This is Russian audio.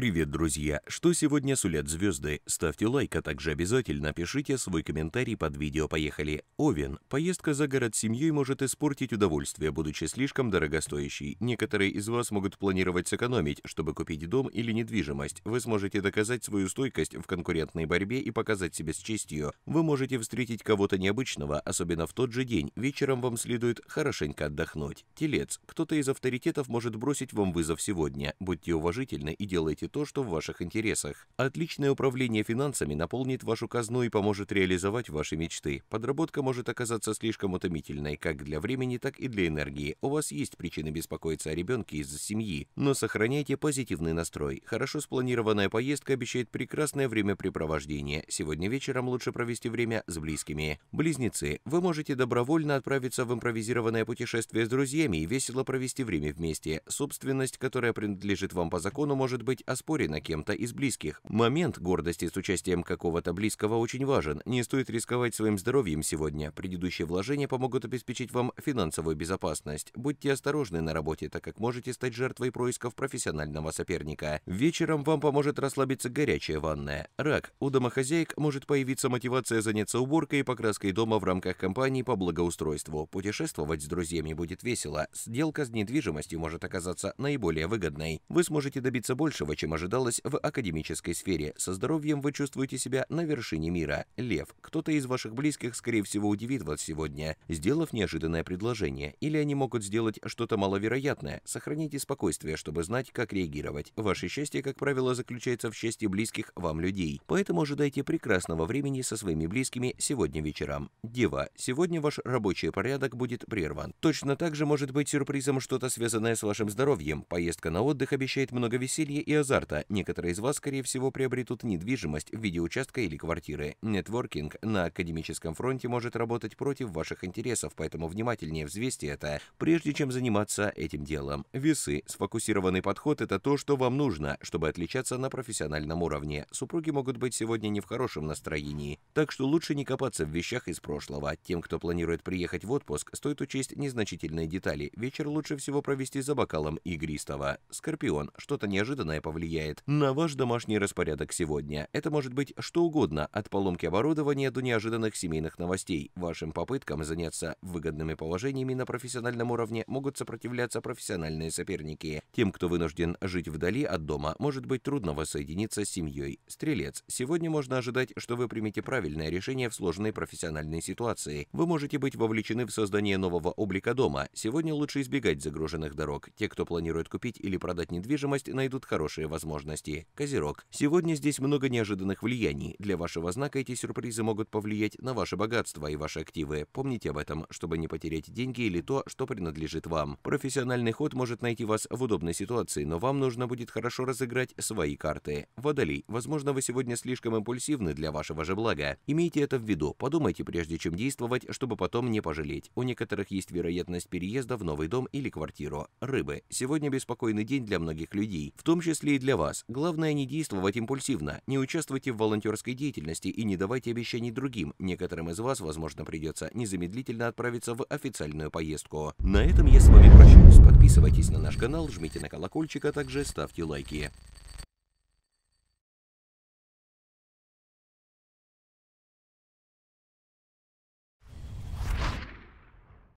Привет, друзья! Что сегодня сулят звезды? Ставьте лайк, а также обязательно пишите свой комментарий под видео. Поехали! Овен. Поездка за город с семьей может испортить удовольствие, будучи слишком дорогостоящей. Некоторые из вас могут планировать сэкономить, чтобы купить дом или недвижимость. Вы сможете доказать свою стойкость в конкурентной борьбе и показать себя с честью. Вы можете встретить кого-то необычного, особенно в тот же день. Вечером вам следует хорошенько отдохнуть. Телец. Кто-то из авторитетов может бросить вам вызов сегодня. Будьте уважительны и делайте то, что в ваших интересах. Отличное управление финансами наполнит вашу казну и поможет реализовать ваши мечты. Подработка может оказаться слишком утомительной как для времени, так и для энергии. У вас есть причины беспокоиться о ребенке из-за семьи, но сохраняйте позитивный настрой. Хорошо спланированная поездка обещает прекрасное времяпрепровождение. Сегодня вечером лучше провести время с близкими. Близнецы, вы можете добровольно отправиться в импровизированное путешествие с друзьями и весело провести время вместе. Собственность, которая принадлежит вам по закону, может быть особенно споре на кем-то из близких. Момент гордости с участием какого-то близкого очень важен. Не стоит рисковать своим здоровьем сегодня. Предыдущие вложения помогут обеспечить вам финансовую безопасность. Будьте осторожны на работе, так как можете стать жертвой происков профессионального соперника. Вечером вам поможет расслабиться горячая ванная. Рак. У домохозяек может появиться мотивация заняться уборкой и покраской дома в рамках компании по благоустройству. Путешествовать с друзьями будет весело. Сделка с недвижимостью может оказаться наиболее выгодной. Вы сможете добиться большего, чем чем ожидалось в академической сфере. Со здоровьем вы чувствуете себя на вершине мира. Лев, кто-то из ваших близких, скорее всего, удивит вас сегодня, сделав неожиданное предложение. Или они могут сделать что-то маловероятное. Сохраните спокойствие, чтобы знать, как реагировать. Ваше счастье, как правило, заключается в счастье близких вам людей. Поэтому ожидайте прекрасного времени со своими близкими сегодня вечером. Дева, сегодня ваш рабочий порядок будет прерван. Точно так же может быть сюрпризом что-то связанное с вашим здоровьем. Поездка на отдых обещает много веселья и азарта старта. Некоторые из вас, скорее всего, приобретут недвижимость в виде участка или квартиры. Нетворкинг на академическом фронте может работать против ваших интересов, поэтому внимательнее взвесьте это, прежде чем заниматься этим делом. Весы. Сфокусированный подход – это то, что вам нужно, чтобы отличаться на профессиональном уровне. Супруги могут быть сегодня не в хорошем настроении. Так что лучше не копаться в вещах из прошлого. Тем, кто планирует приехать в отпуск, стоит учесть незначительные детали. Вечер лучше всего провести за бокалом игристого. Скорпион, что-то неожиданное повлияет на ваш домашний распорядок сегодня. Это может быть что угодно, от поломки оборудования до неожиданных семейных новостей. Вашим попыткам заняться выгодными положениями на профессиональном уровне могут сопротивляться профессиональные соперники. Тем, кто вынужден жить вдали от дома, может быть трудно воссоединиться с семьей. Стрелец, сегодня можно ожидать, что вы примете правильное правильное решение в сложной профессиональной ситуации. Вы можете быть вовлечены в создание нового облика дома. Сегодня лучше избегать загруженных дорог. Те, кто планирует купить или продать недвижимость, найдут хорошие возможности. Козерог. Сегодня здесь много неожиданных влияний. Для вашего знака эти сюрпризы могут повлиять на ваше богатство и ваши активы. Помните об этом, чтобы не потерять деньги или то, что принадлежит вам. Профессиональный ход может найти вас в удобной ситуации, но вам нужно будет хорошо разыграть свои карты. Водолей. Возможно, вы сегодня слишком импульсивны для вашего же блага. Имейте это в виду, подумайте прежде чем действовать, чтобы потом не пожалеть. У некоторых есть вероятность переезда в новый дом или квартиру. Рыбы. Сегодня беспокойный день для многих людей, в том числе и для вас. Главное не действовать импульсивно, не участвуйте в волонтерской деятельности и не давайте обещаний другим. Некоторым из вас, возможно, придется незамедлительно отправиться в официальную поездку. На этом я с вами прощаюсь. Подписывайтесь на наш канал, жмите на колокольчик, а также ставьте лайки.